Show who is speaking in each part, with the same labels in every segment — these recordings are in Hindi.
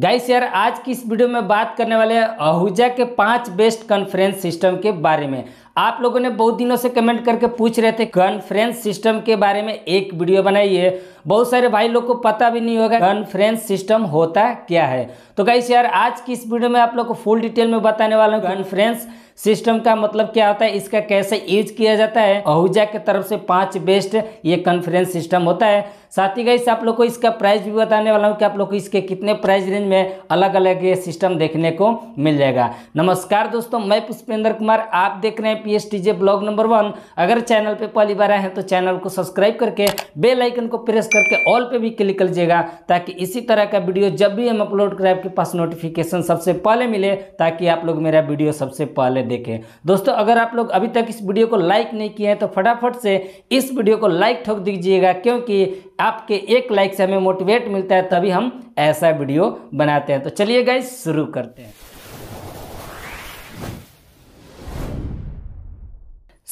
Speaker 1: गाइस यार आज की इस वीडियो में बात करने वाले हैं आहूजा के पांच बेस्ट कॉन्फ्रेंस सिस्टम के बारे में आप लोगों ने बहुत दिनों से कमेंट करके पूछ रहे थे कॉन्फ्रेंस सिस्टम के बारे में एक वीडियो बनाइए बहुत सारे भाई लोग को पता भी नहीं होगा कॉन्फ्रेंस सिस्टम होता क्या है तो गाइस यार आज की इस वीडियो में आप लोग को फुल डिटेल में बताने वाला हूँ कॉन्फ्रेंस सिस्टम का मतलब क्या होता है इसका कैसे यूज किया जाता है आहूजा के तरफ से पांच बेस्ट ये कॉन्फ्रेंस सिस्टम होता है साथ ही गई आप लोग को इसका प्राइस भी बताने वाला हूँ कि आप लोग को इसके कितने प्राइस रेंज में अलग अलग ये सिस्टम देखने को मिल जाएगा नमस्कार दोस्तों मैं पुष्पेंद्र कुमार आप देख रहे हैं P S J blog number one अगर चैनल पर पहली बार आए हैं तो चैनल को सब्सक्राइब करके बेलाइकन को प्रेस करके ऑल पर भी क्लिक कर लीजिएगा ताकि इसी तरह का वीडियो जब भी हम अपलोड करें आपके पास नोटिफिकेशन सबसे पहले मिले ताकि आप लोग मेरा वीडियो सबसे पहले देखें दोस्तों अगर आप लोग अभी तक इस वीडियो को लाइक नहीं किया है तो फटाफट से इस वीडियो को लाइक ठोक दीजिएगा क्योंकि आपके एक लाइक से हमें मोटिवेट मिलता है तभी हम ऐसा वीडियो बनाते हैं तो चलिए गाइज शुरू करते हैं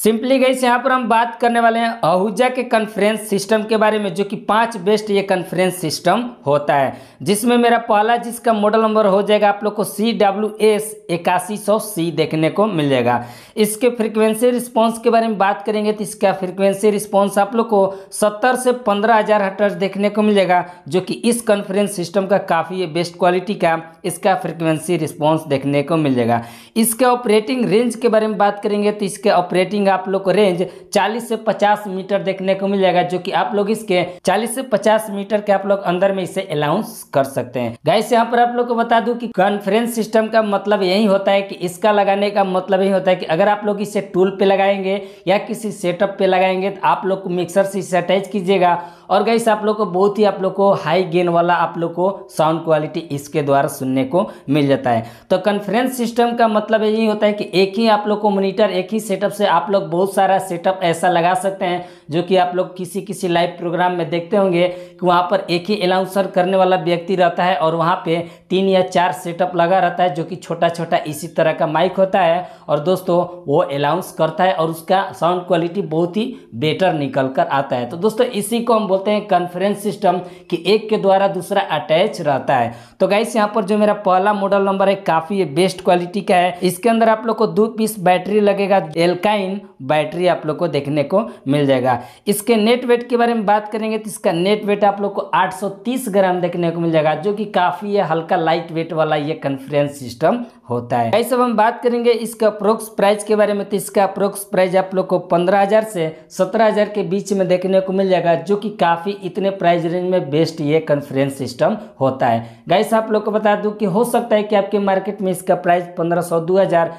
Speaker 1: सिंपली गई यहाँ पर हम बात करने वाले हैं आहूजा के कन्फ्रेंस सिस्टम के बारे में जो कि पांच बेस्ट ये कन्फ्रेंस सिस्टम होता है जिसमें मेरा पहला जिसका मॉडल नंबर हो जाएगा आप लोग को सी डब्ल्यू एस इक्यासी सौ सी देखने को मिल जाएगा इसके फ्रीक्वेंसी रिस्पांस के बारे में बात करेंगे तो इसका फ्रिक्वेंसी रिस्पॉन्स आप लोग को सत्तर से पंद्रह हज़ार हटर्स देखने को मिल जाएगा जो कि इस कन्फ्रेंस सिस्टम का काफ़ी बेस्ट क्वालिटी का इसका फ्रिक्वेंसी रिस्पॉन्स देखने को मिल जाएगा इसके ऑपरेटिंग रेंज के बारे में बात करेंगे तो इसके ऑपरेटिंग मिलेंगे आप लोग को रेंज 40 से 50 मीटर देखने को मिल जाएगा जो कि आप लोग इसके 40 से 50 मीटर के आप लोग अंदर में इसे अलाउंस कर सकते हैं गाइस यहाँ पर आप लोग को बता दूं कि कॉन्फ्रेंस सिस्टम का मतलब यही होता है कि इसका लगाने का मतलब यही होता है कि अगर आप लोग इसे टूल पे लगाएंगे या किसी सेटअप पे लगाएंगे तो आप लोग मिक्सर से इसे अटैच कीजिएगा और गाइस आप लोग को बहुत ही आप लोग को हाई गेन वाला आप लोग को साउंड क्वालिटी इसके द्वारा सुनने को मिल जाता है तो कन्फ्रेंस सिस्टम का मतलब यही होता है कि एक ही आप लोग को मोनिटर एक ही सेटअप से आप लोग लोग बहुत सारा सेटअप ऐसा लगा सकते हैं जो कि आप लोग किसी किसी लाइव प्रोग्राम में देखते होंगे कि वहाँ पर एक ही अनाउंसर करने वाला व्यक्ति रहता है और वहाँ पे तीन या चार सेटअप लगा रहता है जो कि छोटा छोटा इसी तरह का माइक होता है और दोस्तों वो अनाउंस करता है और उसका साउंड क्वालिटी बहुत ही बेटर निकल कर आता है तो दोस्तों इसी को हम बोलते हैं कन्फ्रेंस सिस्टम कि एक के द्वारा दूसरा अटैच रहता है तो गाइस यहाँ पर जो मेरा पहला मॉडल नंबर है काफ़ी बेस्ट क्वालिटी का है इसके अंदर आप लोग को दो पीस बैटरी लगेगा एल्काइन बैटरी आप लोग को देखने को मिल जाएगा इसके नेट वेट के बारे में बात करेंगे तो इसका नेट वेट आप लोग को 830 ग्राम देखने को मिल जाएगा जो कि काफ़ी है हल्का लाइट वेट वाला ये कन्फ्रेंस सिस्टम होता है सब हम बात करेंगे इसका प्रोक्स प्राइस के बारे में तो इसका प्रोक्स प्राइस आप लोग को 15000 से 17000 के बीच में देखने को मिल जाएगा जो कि काफ़ी इतने प्राइस रेंज में बेस्ट ये कन्फ्रेंस सिस्टम होता है गैस आप लोग को बता दूं कि हो सकता है कि आपके मार्केट में इसका प्राइस 1500 2000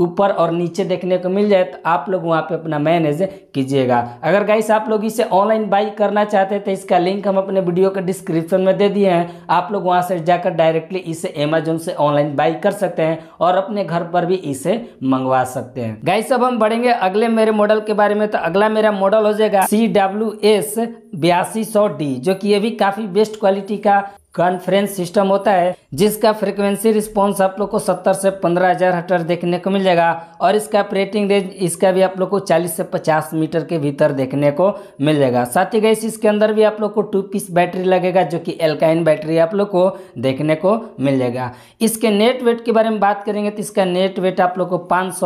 Speaker 1: ऊपर और नीचे देखने को मिल जाए तो आप लोग वहाँ पे अपना मैनेज कीजिएगा अगर गाइस आप लोग इसे ऑनलाइन बाई करना चाहते हैं तो इसका लिंक हम अपने वीडियो के डिस्क्रिप्शन में दे दिए हैं आप लोग वहाँ से जाकर डायरेक्टली इसे अमेजोन से ऑनलाइन बाई कर सकते हैं और अपने घर पर भी इसे मंगवा सकते हैं गाइस अब हम बढ़ेंगे अगले मेरे मॉडल के बारे में तो अगला मेरा मॉडल हो जाएगा सी डब्ल्यू एस बयासी सौ डी जो कि ये भी काफ़ी बेस्ट क्वालिटी का कॉन्फ्रेंस सिस्टम होता है जिसका फ्रीक्वेंसी रिस्पॉन्स आप लोग को 70 से पंद्रह हज़ार हटर देखने को मिल जाएगा और इसका ऑपरेटिंग रेंज इसका भी आप लोग को 40 से 50 मीटर के भीतर देखने को मिल जाएगा साथ ही गैस इसके अंदर भी आप लोग को टू पीस बैटरी लगेगा जो कि एल्काइन बैटरी आप लोग को देखने को मिल जाएगा इसके नेट वेट के बारे में बात करेंगे तो इसका नेट वेट आप लोग को पाँच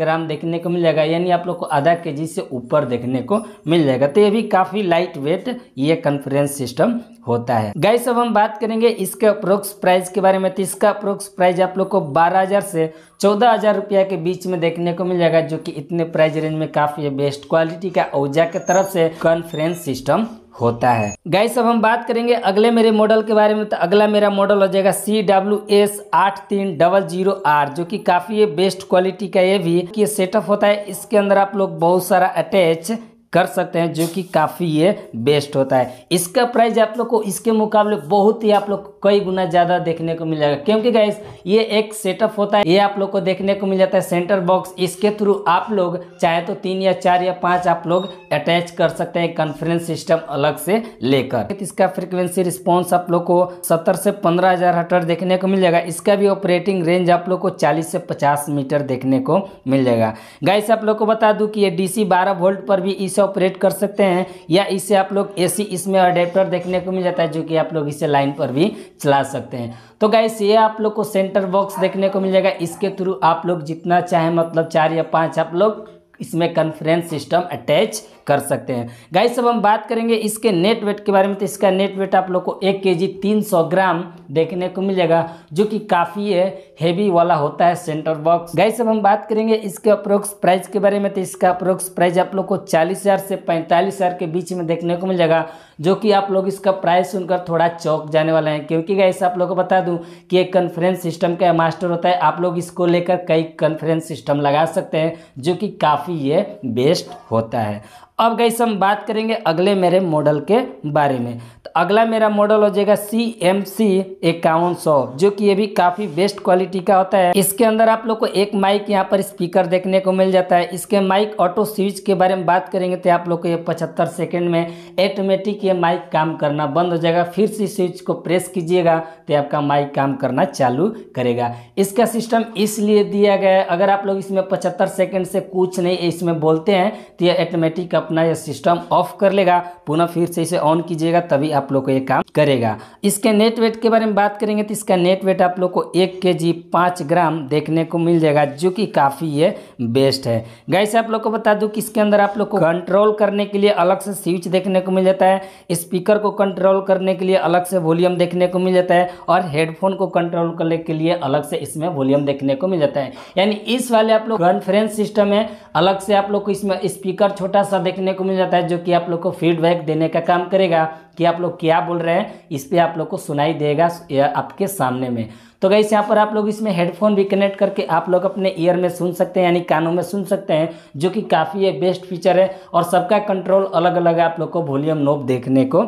Speaker 1: ग्राम देखने को मिल जाएगा यानी आप लोग को आधा के से ऊपर देखने को मिल जाएगा तो ये भी काफ़ी लाइट वेट ये कन्फ्रेंस सिस्टम होता है गाइस अब हम बात करेंगे इसके अप्रोक्स प्राइस के बारे में तो इसका अप्रोक्स प्राइस आप लोग को 12000 से 14000 रुपया के बीच में देखने को मिल जाएगा जो कि इतने प्राइस रेंज में काफ़ी है बेस्ट क्वालिटी का ओजा के तरफ से कन्फ्रेंस सिस्टम होता है गाइस अब हम बात करेंगे अगले मेरे मॉडल के बारे में तो अगला मेरा मॉडल हो जाएगा सी डब्ल्यू एस आठ तीन डबल जीरो आर जो कि काफ़ी बेस्ट क्वालिटी का ये भी कि ये सेटअप होता है इसके अंदर आप लोग बहुत सारा अटैच कर सकते हैं जो कि काफ़ी ये बेस्ट होता है इसका प्राइस आप लोग को इसके मुकाबले बहुत ही आप लोग कई गुना ज़्यादा देखने को मिल जाएगा क्योंकि गैस ये एक सेटअप होता है ये आप लोग को देखने को मिल जाता है सेंटर बॉक्स इसके थ्रू आप लोग चाहे तो तीन या चार या पाँच आप लोग अटैच कर सकते हैं कन्फ्रेंस सिस्टम अलग से लेकर इसका फ्रिक्वेंसी रिस्पॉन्स आप लोग को सत्तर से पंद्रह हज़ार देखने को मिल जाएगा इसका भी ऑपरेटिंग रेंज आप लोग को चालीस से पचास मीटर देखने को मिल जाएगा गैस आप लोग को बता दूँ कि ये डी सी वोल्ट पर भी इस इसे ऑपरेट कर सकते हैं या इसे आप लोग एसी इसमें अडेप्टर देखने को मिल जाता है जो कि आप लोग इसे लाइन पर भी चला सकते हैं तो गाइस ये आप लोग को सेंटर बॉक्स देखने को मिल जाएगा इसके थ्रू आप लोग जितना चाहें मतलब चार या पाँच आप लोग इसमें कन्फ्रेंस सिस्टम अटैच कर सकते हैं गाइस सब हम बात करेंगे इसके नेट वेट के बारे में तो इसका नेट वेट आप लोग को एक के जी तीन सौ ग्राम देखने को मिलेगा जो कि काफ़ी है हैवी वाला होता है सेंटर बॉक्स गाइस सब हम बात करेंगे इसके अप्रोक्स प्राइस के बारे में तो इसका अप्रोक्स प्राइस आप लोग को चालीस हज़ार से पैंतालीस हज़ार के बीच में देखने को मिल जाएगा जो कि आप लोग इसका प्राइस सुनकर थोड़ा चौक जाने वाला है क्योंकि गाइस आप लोग को बता दूँ कि एक कन्फ्रेंस सिस्टम का मास्टर होता है आप लोग इसको लेकर कई कन्फ्रेंस सिस्टम लगा सकते हैं जो कि काफ़ी ये बेस्ट होता है अब गई हम बात करेंगे अगले मेरे मॉडल के बारे में अगला मेरा मॉडल हो जाएगा सी एम सी इक्यावन सौ जो कि ये भी काफ़ी बेस्ट क्वालिटी का होता है इसके अंदर आप लोग को एक माइक यहाँ पर स्पीकर देखने को मिल जाता है इसके माइक ऑटो स्विच के बारे में बात करेंगे तो आप लोग को ये पचहत्तर सेकेंड में ऑटोमेटिक ये माइक काम करना बंद हो जाएगा फिर से स्विच को प्रेस कीजिएगा तो आपका माइक काम करना चालू करेगा इसका सिस्टम इसलिए दिया गया है अगर आप लोग इसमें पचहत्तर सेकेंड से कुछ नहीं इसमें बोलते हैं तो ये ऑटोमेटिक अपना यह सिस्टम ऑफ कर लेगा पुनः फिर से इसे ऑन कीजिएगा तभी आप आप लोग को ये काम करेगा इसके नेट वेट के बारे में बात करेंगे तो इसका नेट वेट आप लोग को एक के जी पाँच ग्राम देखने को मिल जाएगा जो कि काफ़ी ये बेस्ट है गैस आप लोग को बता दूँ कि इसके अंदर आप लोग को कंट्रोल करने के लिए अलग से स्विच देखने को मिल जाता है स्पीकर को कंट्रोल करने के लिए अलग से वॉल्यूम देखने को मिल जाता है और हेडफोन को कंट्रोल करने के लिए अलग से इसमें वॉल्यूम देखने को मिल जाता है यानी इस वाले आप लोग कॉन्फ्रेंस सिस्टम है अलग से आप लोग को इसमें स्पीकर छोटा सा देखने को मिल जाता है जो कि आप लोग को फीडबैक देने का काम करेगा कि आप लोग क्या बोल रहे हैं इस पर आप लोग को सुनाई देगा आपके सामने में तो गई यहाँ पर आप लोग इसमें हेडफोन भी कनेक्ट करके आप लोग अपने ईयर में सुन सकते हैं यानी कानों में सुन सकते हैं जो कि काफ़ी एक बेस्ट फीचर है और सबका कंट्रोल अलग अलग आप लोग को वॉल्यूम नोब देखने को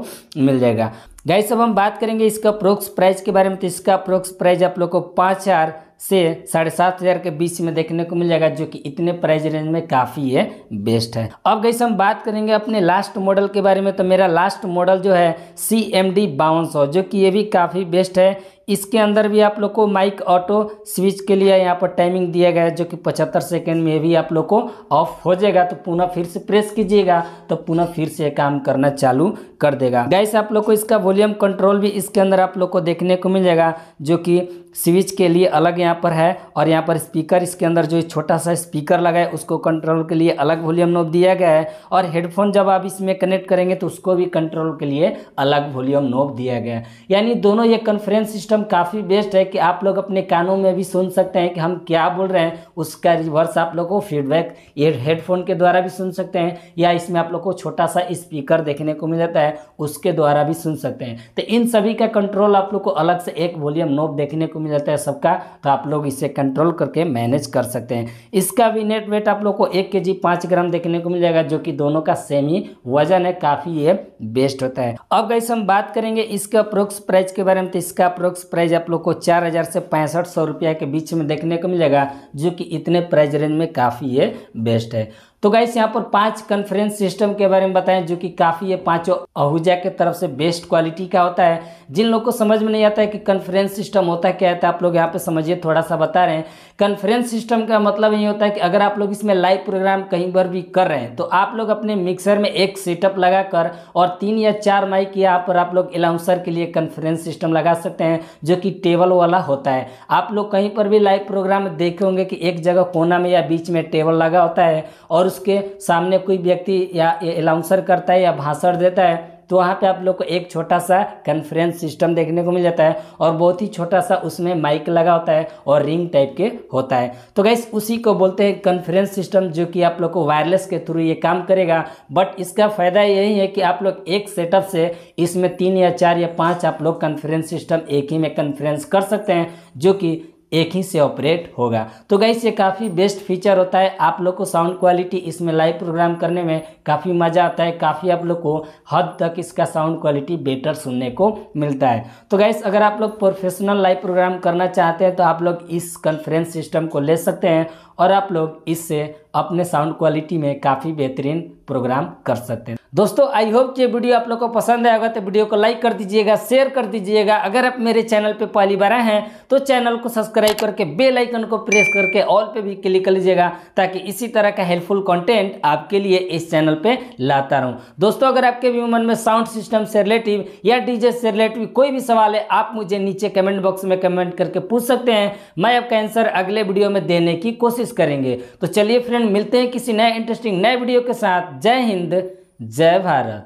Speaker 1: मिल जाएगा गाइस अब हम बात करेंगे इसका प्रोक्स प्राइस के बारे में तो इसका प्रोक्स प्राइस आप लोग को पाँच हज़ार से साढ़े सात हज़ार के बीच में देखने को मिल जाएगा जो कि इतने प्राइस रेंज में काफ़ी है बेस्ट है अब गई हम बात करेंगे अपने लास्ट मॉडल के बारे में तो मेरा लास्ट मॉडल जो है सी एम डी बावन सौ जो कि ये भी काफ़ी बेस्ट है इसके अंदर भी आप लोग को माइक ऑटो स्विच के लिए यहाँ पर टाइमिंग दिया गया है जो कि पचहत्तर सेकेंड में भी आप लोग को ऑफ हो जाएगा तो पुनः फिर से प्रेस कीजिएगा तो पुनः फिर से काम करना चालू कर देगा गैस आप लोग को इसका वॉल्यूम कंट्रोल भी इसके अंदर आप लोग को देखने को मिल जाएगा जो कि स्विच के लिए अलग यहाँ पर है और यहाँ पर स्पीकर इसके अंदर जो छोटा सा स्पीकर लगा है उसको कंट्रोल के लिए अलग वॉल्यूम नोब दिया गया है और हेडफोन जब आप इसमें कनेक्ट करेंगे तो उसको भी कंट्रोल के लिए अलग वॉल्यूम नोब दिया गया है यानी दोनों ये कन्फ्रेंस सिस्टम सिस्टम काफ़ी बेस्ट है कि आप लोग अपने कानों में भी सुन सकते हैं कि हम क्या बोल रहे हैं उसका रिवर्स आप लोग को फीडबैक ये हेडफोन के द्वारा भी सुन सकते हैं या इसमें आप लोग को छोटा सा स्पीकर देखने को मिल जाता है उसके द्वारा भी सुन सकते हैं तो इन सभी का कंट्रोल आप लोग को अलग से एक वॉल्यूम नोब देखने को मिल जाता है सबका तो आप लोग इसे कंट्रोल करके मैनेज कर सकते हैं इसका भी नेट वेट आप लोग को एक के जी ग्राम देखने को मिल जाएगा जो कि दोनों का सेम ही वजन है काफ़ी ये बेस्ट होता है अब गई हम बात करेंगे इसका अप्रोक्स प्राइस के बारे में तो इसका अप्रोक्स प्राइस आप लोग को चार हज़ार से पैंसठ सौ रुपया के बीच में देखने को मिलेगा जो कि इतने प्राइस रेंज में काफ़ी ये बेस्ट है तो गाइस यहाँ पर पांच कन्फ्रेंस सिस्टम के बारे में बताएं जो कि काफ़ी है पांचों आहूजा के तरफ से बेस्ट क्वालिटी का होता है जिन लोगों को समझ में नहीं आता है कि कन्फ्रेंस सिस्टम होता क्या है तो आप लोग यहाँ पे समझिए थोड़ा सा बता रहे हैं कन्फ्रेंस सिस्टम का मतलब ये होता है कि अगर आप लोग इसमें लाइव प्रोग्राम कहीं पर भी कर रहे हैं तो आप लोग अपने मिक्सर में एक सेटअप कर और तीन या चार माइक यहाँ पर आप लोग अलाउंसर के लिए कन्फ्रेंस सिस्टम लगा सकते हैं जो कि टेबल वाला होता है आप लोग कहीं पर भी लाइव प्रोग्राम देखे होंगे कि एक जगह कोना में या बीच में टेबल लगा होता है और उसके सामने कोई व्यक्ति या अनाउंसर करता है या भाषण देता है तो वहाँ पे आप लोग को एक छोटा सा कन्फ्रेंस सिस्टम देखने को मिल जाता है और बहुत ही छोटा सा उसमें माइक लगा होता है और रिंग टाइप के होता है तो गैस उसी को बोलते हैं कन्फ्रेंस सिस्टम जो कि आप लोग को वायरलेस के थ्रू ये काम करेगा बट इसका फ़ायदा यही है कि आप लोग एक सेटअप से इसमें तीन या चार या पाँच आप लोग कन्फ्रेंस सिस्टम एक ही में कन्फ्रेंस कर सकते हैं जो कि एक ही से ऑपरेट होगा तो गाइस ये काफ़ी बेस्ट फीचर होता है आप लोग को साउंड क्वालिटी इसमें लाइव प्रोग्राम करने में काफ़ी मज़ा आता है काफ़ी आप लोग को हद तक इसका साउंड क्वालिटी बेटर सुनने को मिलता है तो गाइस अगर आप लोग प्रोफेशनल लाइव प्रोग्राम करना चाहते हैं तो आप लोग इस कन्फ्रेंस सिस्टम को ले सकते हैं और आप लोग इससे अपने साउंड क्वालिटी में काफ़ी बेहतरीन प्रोग्राम कर सकते हैं दोस्तों आई होप कि वीडियो आप लोग को पसंद आया होगा तो वीडियो को लाइक कर दीजिएगा शेयर कर दीजिएगा अगर आप मेरे चैनल पे पहली बार आए हैं तो चैनल को सब्सक्राइब करके बेल आइकन को प्रेस करके ऑल पे भी क्लिक कर लीजिएगा ताकि इसी तरह का हेल्पफुल कंटेंट आपके लिए इस चैनल पे लाता रहूं दोस्तों अगर आपके भी मन में साउंड सिस्टम से रिलेटिव या डीजे से रिलेटिव कोई भी सवाल है आप मुझे नीचे कमेंट बॉक्स में कमेंट करके पूछ सकते हैं मैं आपका आंसर अगले वीडियो में देने की कोशिश करेंगे तो चलिए फ्रेंड मिलते हैं किसी नए इंटरेस्टिंग नए वीडियो के साथ जय हिंद जय भारत